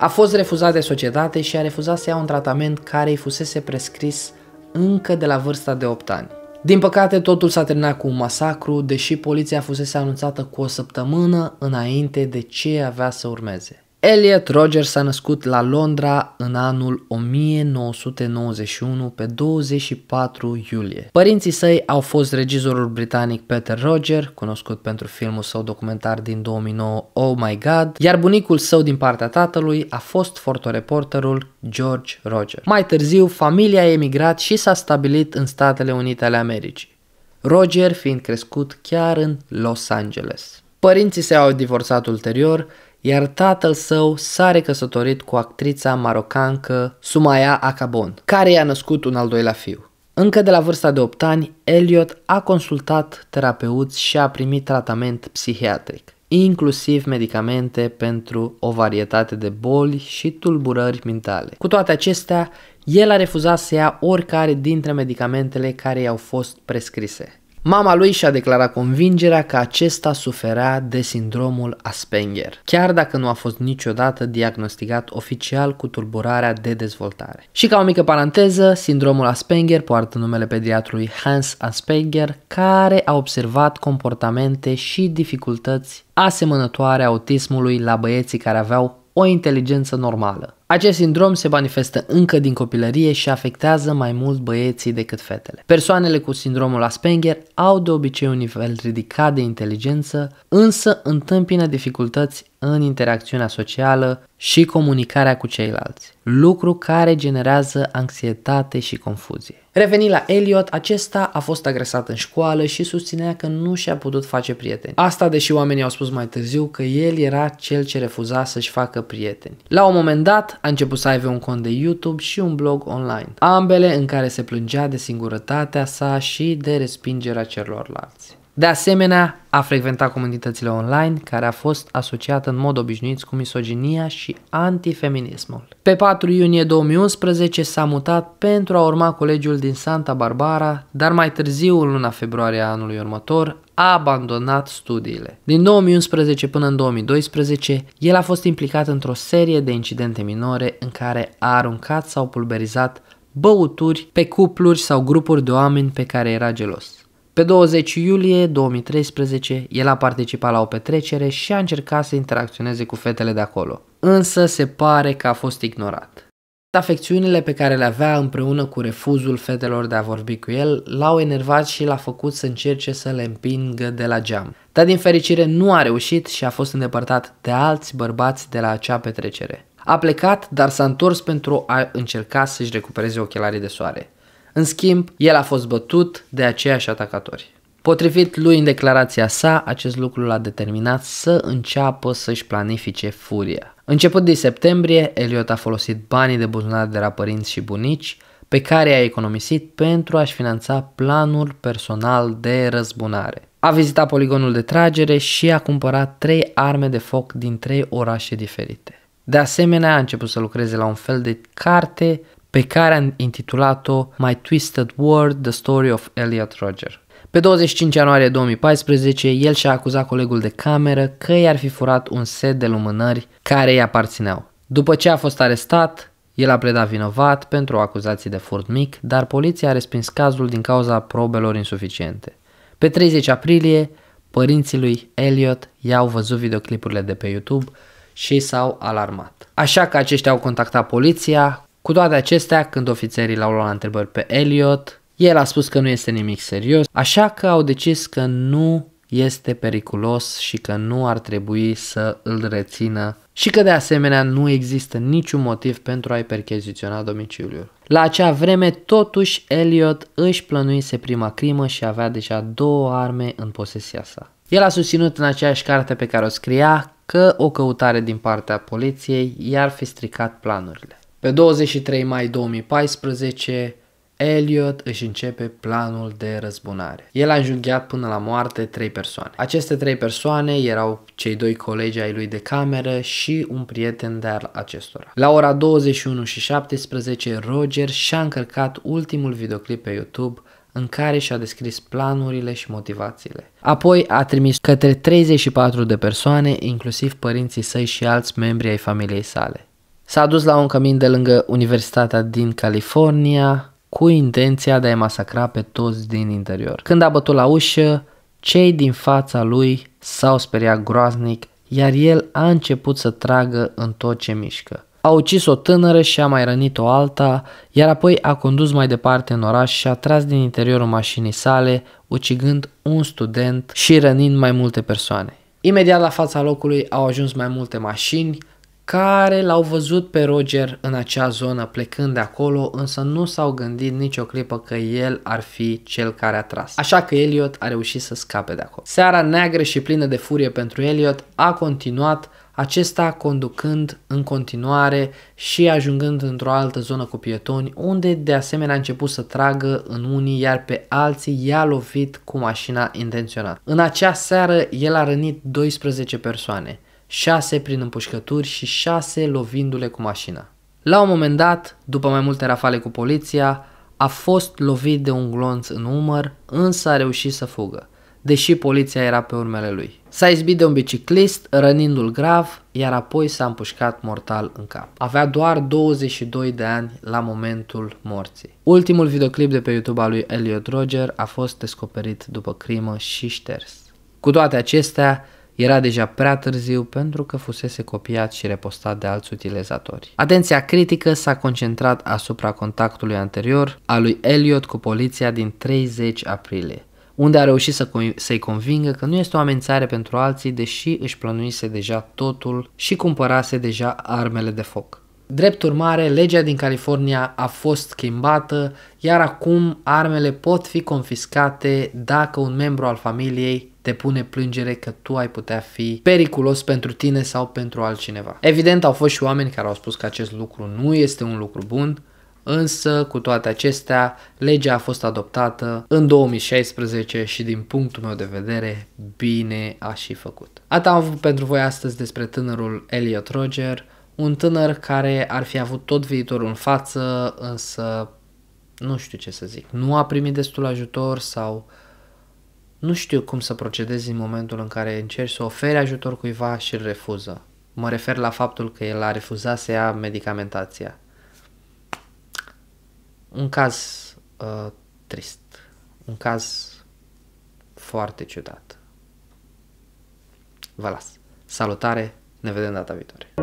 A fost refuzat de societate și a refuzat să ia un tratament care îi fusese prescris încă de la vârsta de 8 ani. Din păcate, totul s-a terminat cu un masacru, deși poliția fusese anunțată cu o săptămână înainte de ce avea să urmeze. Elliot Rogers s-a născut la Londra în anul 1991 pe 24 iulie. Părinții săi au fost regizorul britanic Peter Roger, cunoscut pentru filmul său documentar din 2009 Oh My God, iar bunicul său din partea tatălui a fost fotoreporterul George Roger. Mai târziu, familia a emigrat și s-a stabilit în Statele Unite ale Americii, Roger fiind crescut chiar în Los Angeles. Părinții săi au divorțat ulterior, iar tatăl său s-a recăsătorit cu actrița marocancă Sumaya Akabon, care i-a născut un al doilea fiu. Încă de la vârsta de 8 ani, Elliot a consultat terapeuți și a primit tratament psihiatric, inclusiv medicamente pentru o varietate de boli și tulburări mentale. Cu toate acestea, el a refuzat să ia oricare dintre medicamentele care i-au fost prescrise. Mama lui și-a declarat convingerea că acesta suferea de sindromul Asperger, chiar dacă nu a fost niciodată diagnosticat oficial cu tulburarea de dezvoltare. Și ca o mică paranteză, sindromul Asperger poartă numele pediatrului Hans Asperger, care a observat comportamente și dificultăți asemănătoare autismului la băieții care aveau o inteligență normală. Acest sindrom se manifestă încă din copilărie și afectează mai mult băieții decât fetele. Persoanele cu sindromul Asperger au de obicei un nivel ridicat de inteligență, însă întâmpină dificultăți în interacțiunea socială și comunicarea cu ceilalți, lucru care generează anxietate și confuzie. Revenind la Elliot, acesta a fost agresat în școală și susținea că nu și-a putut face prieteni. Asta deși oamenii au spus mai târziu că el era cel ce refuza să-și facă prieteni. La un moment dat, a început să aibă un cont de YouTube și un blog online, ambele în care se plângea de singurătatea sa și de respingerea celorlalți. De asemenea, a frecventat comunitățile online, care a fost asociată în mod obișnuit cu misoginia și antifeminismul. Pe 4 iunie 2011 s-a mutat pentru a urma colegiul din Santa Barbara, dar mai târziu, în luna februarie a anului următor, a abandonat studiile. Din 2011 până în 2012, el a fost implicat într-o serie de incidente minore în care a aruncat sau pulberizat băuturi pe cupluri sau grupuri de oameni pe care era gelos. Pe 20 iulie 2013, el a participat la o petrecere și a încercat să interacționeze cu fetele de acolo, însă se pare că a fost ignorat. Afecțiunile pe care le avea împreună cu refuzul fetelor de a vorbi cu el l-au enervat și l-a făcut să încerce să le împingă de la geam. Dar din fericire nu a reușit și a fost îndepărtat de alți bărbați de la acea petrecere. A plecat, dar s-a întors pentru a încerca să-și recupereze ochelarii de soare. În schimb, el a fost bătut de aceiași atacatori. Potrivit lui în declarația sa, acest lucru l-a determinat să înceapă să-și planifice furia. Început din septembrie, Elliot a folosit banii de buzunar de la părinți și bunici pe care i a economisit pentru a-și finanța planul personal de răzbunare. A vizitat poligonul de tragere și a cumpărat trei arme de foc din trei orașe diferite. De asemenea, a început să lucreze la un fel de carte pe care am intitulat-o My Twisted World, The Story of Elliot Roger. Pe 25 ianuarie 2014, el și-a acuzat colegul de cameră că i-ar fi furat un set de lumânări care îi aparțineau. După ce a fost arestat, el a pledat vinovat pentru o acuzație de furt mic, dar poliția a respins cazul din cauza probelor insuficiente. Pe 30 aprilie, părinții lui Elliot i-au văzut videoclipurile de pe YouTube și s-au alarmat. Așa că aceștia au contactat poliția, cu toate acestea, când ofițerii l-au luat la întrebări pe Elliot, el a spus că nu este nimic serios, așa că au decis că nu este periculos și că nu ar trebui să îl rețină și că de asemenea nu există niciun motiv pentru a-i percheziționa domiciliul. La acea vreme, totuși, Elliot își plănuise prima crimă și avea deja două arme în posesia sa. El a susținut în aceeași carte pe care o scria că o căutare din partea poliției i-ar fi stricat planurile. Pe 23 mai 2014, Elliot își începe planul de răzbunare. El a înjunghiat până la moarte trei persoane. Aceste trei persoane erau cei doi colegi ai lui de cameră și un prieten de al acestora. La ora 21 și 17, Roger și-a încărcat ultimul videoclip pe YouTube în care și-a descris planurile și motivațiile. Apoi a trimis către 34 de persoane, inclusiv părinții săi și alți membri ai familiei sale. S-a dus la un cămin de lângă Universitatea din California cu intenția de a-i masacra pe toți din interior. Când a bătut la ușă, cei din fața lui s-au speriat groaznic, iar el a început să tragă în tot ce mișcă. A ucis o tânără și a mai rănit o alta, iar apoi a condus mai departe în oraș și a tras din interiorul mașinii sale, ucigând un student și rănind mai multe persoane. Imediat la fața locului au ajuns mai multe mașini, care l-au văzut pe Roger în acea zonă plecând de acolo, însă nu s-au gândit nicio clipă că el ar fi cel care a tras. Așa că Elliot a reușit să scape de acolo. Seara neagră și plină de furie pentru Elliot a continuat acesta conducând în continuare și ajungând într-o altă zonă cu pietoni, unde de asemenea a început să tragă în unii, iar pe alții i-a lovit cu mașina intenționat. În acea seară, el a rănit 12 persoane. 6 prin împușcături și 6 lovindu-le cu mașina. La un moment dat, după mai multe rafale cu poliția, a fost lovit de un glonț în umăr, însă a reușit să fugă, deși poliția era pe urmele lui. S-a izbit de un biciclist, rănindu-l grav, iar apoi s-a împușcat mortal în cap. Avea doar 22 de ani la momentul morții. Ultimul videoclip de pe YouTube al lui Elliot Roger a fost descoperit după crimă și șters. Cu toate acestea, era deja prea târziu pentru că fusese copiat și repostat de alți utilizatori. Atenția critică s-a concentrat asupra contactului anterior a lui Elliot cu poliția din 30 aprilie unde a reușit să, să-i convingă că nu este o amenințare pentru alții, deși își plănuise deja totul și cumpărase deja armele de foc. Drept urmare, legea din California a fost schimbată, iar acum armele pot fi confiscate dacă un membru al familiei pune plângere că tu ai putea fi periculos pentru tine sau pentru altcineva. Evident, au fost și oameni care au spus că acest lucru nu este un lucru bun, însă cu toate acestea legea a fost adoptată în 2016 și din punctul meu de vedere bine a și făcut. Atât am avut pentru voi astăzi despre tânărul Elliot Roger, un tânăr care ar fi avut tot viitorul în față, însă nu știu ce să zic, nu a primit destul ajutor sau uh, nu știu cum să procedezi în momentul în care încerci să oferi ajutor cuiva și îl refuză. Mă refer la faptul că el a refuzat să ia medicamentația. Un caz uh, trist. Un caz foarte ciudat. Vă las. Salutare, ne vedem data viitoare.